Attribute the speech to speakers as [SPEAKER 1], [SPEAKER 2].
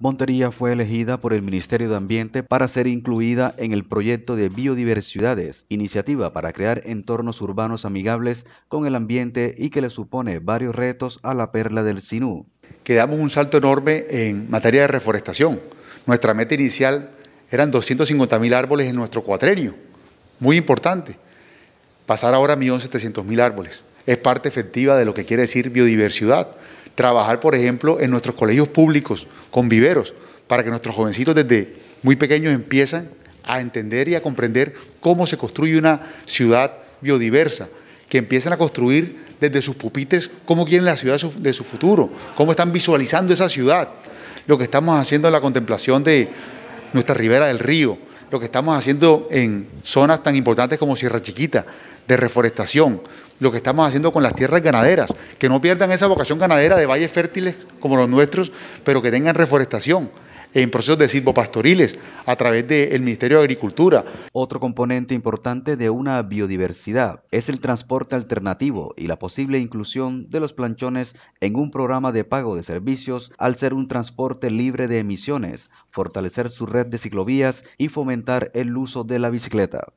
[SPEAKER 1] Montería fue elegida por el Ministerio de Ambiente para ser incluida en el proyecto de Biodiversidades, iniciativa para crear entornos urbanos amigables con el ambiente y que
[SPEAKER 2] le supone varios retos a la perla del Sinú. Quedamos un salto enorme en materia de reforestación. Nuestra meta inicial eran 250 mil árboles en nuestro cuatrenio, muy importante. Pasar ahora a 1.700.000 árboles es parte efectiva de lo que quiere decir biodiversidad trabajar, por ejemplo, en nuestros colegios públicos con viveros, para que nuestros jovencitos desde muy pequeños empiezan a entender y a comprender cómo se construye una ciudad biodiversa, que empiecen a construir desde sus pupites cómo quieren la ciudad de su futuro, cómo están visualizando esa ciudad, lo que estamos haciendo en la contemplación de nuestra ribera del río, lo que estamos haciendo en zonas tan importantes como Sierra Chiquita, de reforestación, lo que estamos haciendo con las tierras ganaderas, que no pierdan esa vocación ganadera de valles fértiles como los nuestros, pero que tengan reforestación en procesos de silvopastoriles a través del Ministerio de Agricultura. Otro
[SPEAKER 1] componente importante de una biodiversidad es el transporte alternativo y la posible inclusión de los planchones en un programa de pago de servicios al ser un transporte libre de emisiones, fortalecer su red de ciclovías y fomentar el uso de la bicicleta.